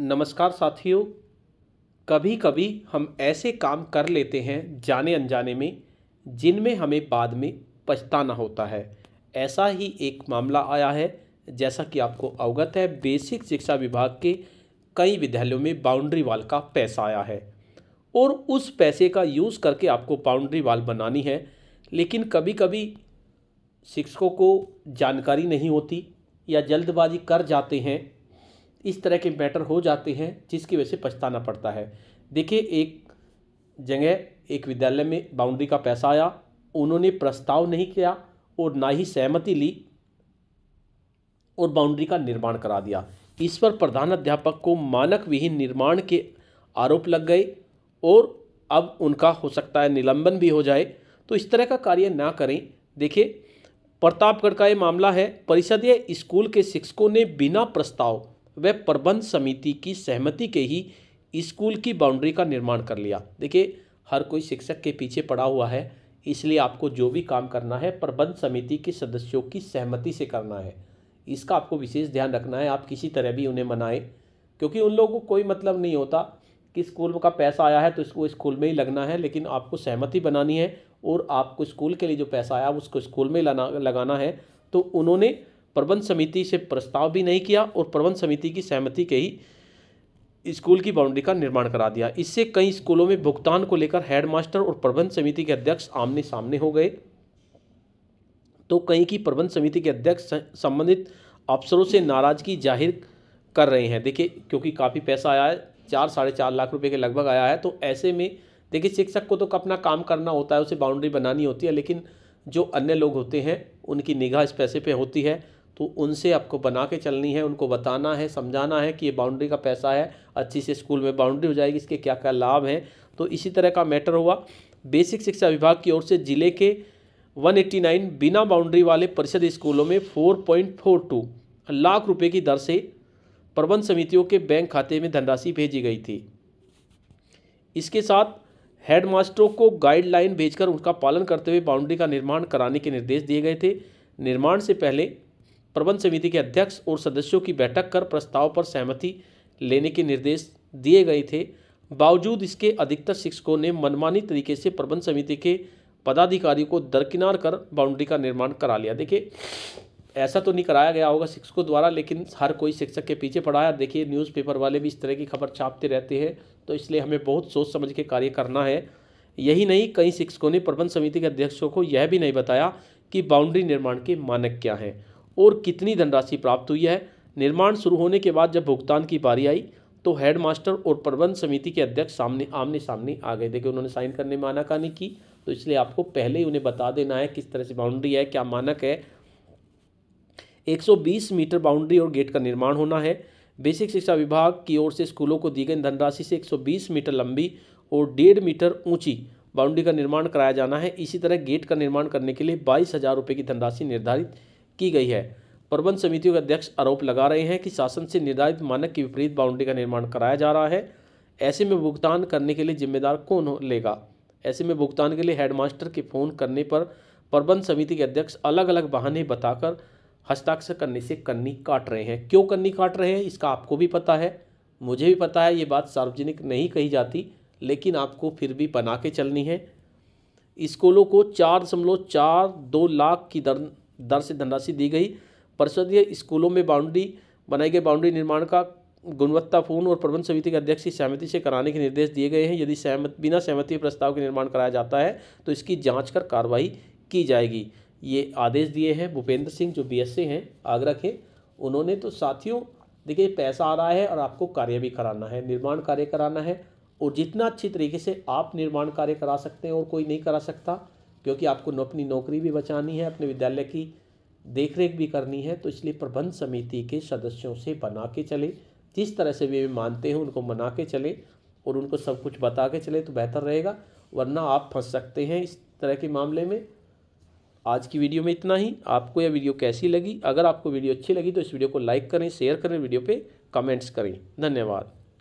नमस्कार साथियों कभी कभी हम ऐसे काम कर लेते हैं जाने अनजाने में जिनमें हमें बाद में पछताना होता है ऐसा ही एक मामला आया है जैसा कि आपको अवगत है बेसिक शिक्षा विभाग के कई विद्यालयों में बाउंड्री वाल का पैसा आया है और उस पैसे का यूज़ करके आपको बाउंड्री वाल बनानी है लेकिन कभी कभी शिक्षकों को जानकारी नहीं होती या जल्दबाजी कर जाते हैं इस तरह के मैटर हो जाते हैं जिसकी वजह से पछताना पड़ता है देखिए एक जगह एक विद्यालय में बाउंड्री का पैसा आया उन्होंने प्रस्ताव नहीं किया और ना ही सहमति ली और बाउंड्री का निर्माण करा दिया इस पर प्रधान अध्यापक को मानक विहीन निर्माण के आरोप लग गए और अब उनका हो सकता है निलंबन भी हो जाए तो इस तरह का कार्य ना करें देखिए प्रतापगढ़ का ये मामला है परिषदीय स्कूल के शिक्षकों ने बिना प्रस्ताव व प्रबंध समिति की सहमति के ही स्कूल की बाउंड्री का निर्माण कर लिया देखिए हर कोई शिक्षक के पीछे पड़ा हुआ है इसलिए आपको जो भी काम करना है प्रबंध समिति के सदस्यों की सहमति से करना है इसका आपको विशेष ध्यान रखना है आप किसी तरह भी उन्हें मनाएं क्योंकि उन लोगों को कोई मतलब नहीं होता कि स्कूल का पैसा आया है तो इसको स्कूल में ही लगना है लेकिन आपको सहमति बनानी है और आपको स्कूल के लिए जो पैसा आया उसको स्कूल में लगाना है तो उन्होंने प्रबंध समिति से प्रस्ताव भी नहीं किया और प्रबंध समिति की सहमति के ही स्कूल की बाउंड्री का निर्माण करा दिया इससे कई स्कूलों में भुगतान को लेकर हेडमास्टर और प्रबंध समिति के अध्यक्ष आमने सामने हो गए तो कहीं की प्रबंध समिति के अध्यक्ष संबंधित अफसरों से नाराज़गी जाहिर कर रहे हैं देखिए क्योंकि काफ़ी पैसा आया है चार साढ़े चार लाख रुपए के लगभग आया है तो ऐसे में देखिए शिक्षक को तो अपना काम करना होता है उसे बाउंड्री बनानी होती है लेकिन जो अन्य लोग होते हैं उनकी निगाह इस पैसे पे होती है तो उनसे आपको बना के चलनी है उनको बताना है समझाना है कि ये बाउंड्री का पैसा है अच्छी से स्कूल में बाउंड्री हो जाएगी इसके क्या क्या लाभ हैं तो इसी तरह का मैटर हुआ बेसिक शिक्षा विभाग की ओर से जिले के 189 बिना बाउंड्री वाले परिषद स्कूलों में 4.42 लाख रुपए की दर से प्रबंध समितियों के बैंक खाते में धनराशि भेजी गई थी इसके साथ हेडमास्टरों को गाइडलाइन भेजकर उनका पालन करते हुए बाउंड्री का निर्माण कराने के निर्देश दिए गए थे निर्माण से पहले प्रबंध समिति के अध्यक्ष और सदस्यों की बैठक कर प्रस्ताव पर सहमति लेने के निर्देश दिए गए थे बावजूद इसके अधिकतर शिक्षकों ने मनमानी तरीके से प्रबंध समिति के पदाधिकारी को दरकिनार कर बाउंड्री का निर्माण करा लिया देखिए ऐसा तो नहीं कराया गया होगा शिक्षकों द्वारा लेकिन हर कोई शिक्षक के पीछे पड़ा है देखिए न्यूज़पेपर वाले भी इस तरह की खबर छापते रहते हैं तो इसलिए हमें बहुत सोच समझ के कार्य करना है यही नहीं कई शिक्षकों ने प्रबंध समिति के अध्यक्षों को यह भी नहीं बताया कि बाउंड्री निर्माण के मानक क्या हैं और कितनी धनराशि प्राप्त हुई है निर्माण शुरू होने के बाद जब भुगतान की बारी आई तो हेडमास्टर और प्रबंध समिति के अध्यक्ष सामने आमने सामने आ गए देखिए उन्होंने साइन करने में आनाकानी की तो इसलिए आपको पहले ही उन्हें बता देना है किस तरह से बाउंड्री है क्या मानक है 120 मीटर बाउंड्री और गेट का निर्माण होना है बेसिक शिक्षा विभाग की ओर से स्कूलों को दी गई धनराशि से 120 मीटर लंबी और डेढ़ मीटर ऊंची बाउंड्री का निर्माण कराया जाना है इसी तरह गेट का निर्माण करने के लिए बाईस हज़ार रुपये की धनराशि निर्धारित की गई है प्रबंध समितियों के अध्यक्ष आरोप लगा रहे हैं कि शासन से निर्धारित मानक के विपरीत बाउंड्री का निर्माण कराया जा रहा है ऐसे में भुगतान करने के लिए जिम्मेदार कौन लेगा ऐसे में भुगतान के लिए हेडमास्टर के फ़ोन करने पर प्रबंध समिति के अध्यक्ष अलग अलग बहाने बताकर हस्ताक्षर करने से कन्नी काट रहे हैं क्यों कन्नी काट रहे हैं इसका आपको भी पता है मुझे भी पता है ये बात सार्वजनिक नहीं कही जाती लेकिन आपको फिर भी बना के चलनी है स्कूलों को चार दशमलव चार दो लाख की दर दर से धनराशि दी गई परिषदीय स्कूलों में बाउंड्री बनाई गई बाउंड्री निर्माण का गुणवत्तापूर्ण और प्रबंध समिति के अध्यक्ष की सहमति से कराने के निर्देश दिए गए हैं यदि सहमत बिना सहमति प्रस्ताव के निर्माण कराया जाता है तो इसकी जांच कर कार्रवाई की जाएगी ये आदेश दिए हैं भूपेंद्र सिंह जो बीएसए हैं आगरा के उन्होंने तो साथियों देखिए पैसा आ रहा है और आपको कार्य भी कराना है निर्माण कार्य कराना है और जितना अच्छी तरीके से आप निर्माण कार्य करा सकते हैं और कोई नहीं करा सकता क्योंकि आपको अपनी नौकरी भी बचानी है अपने विद्यालय की देखरेख भी करनी है तो इसलिए प्रबंध समिति के सदस्यों से बना के चले जिस तरह से वे मानते हैं उनको मना के चले और उनको सब कुछ बता के चले तो बेहतर रहेगा वरना आप फंस सकते हैं इस तरह के मामले में आज की वीडियो में इतना ही आपको यह वीडियो कैसी लगी अगर आपको वीडियो अच्छी लगी तो इस वीडियो को लाइक करें शेयर करें वीडियो पे कमेंट्स करें धन्यवाद